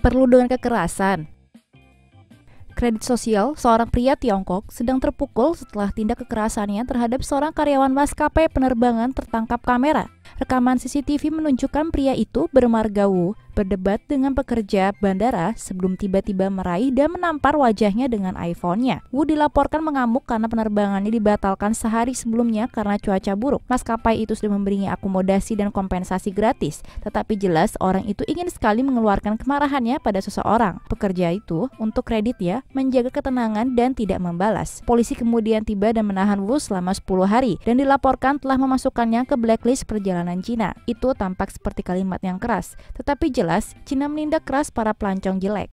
perlu dengan kekerasan. Kredit sosial seorang pria Tiongkok sedang terpukul setelah tindak kekerasannya terhadap seorang karyawan maskapai penerbangan tertangkap kamera. Rekaman CCTV menunjukkan pria itu bermarga Wu berdebat dengan pekerja bandara sebelum tiba-tiba meraih dan menampar wajahnya dengan iPhone-nya. Wu dilaporkan mengamuk karena penerbangannya dibatalkan sehari sebelumnya karena cuaca buruk. Maskapai itu sudah memberinya akomodasi dan kompensasi gratis, tetapi jelas orang itu ingin sekali mengeluarkan kemarahannya pada seseorang. Pekerja itu, untuk kreditnya, menjaga ketenangan dan tidak membalas. Polisi kemudian tiba dan menahan Wu selama 10 hari dan dilaporkan telah memasukkannya ke blacklist perjalanan Cina. Itu tampak seperti kalimat yang keras, tetapi jelas Cina menindak keras para pelancong jelek.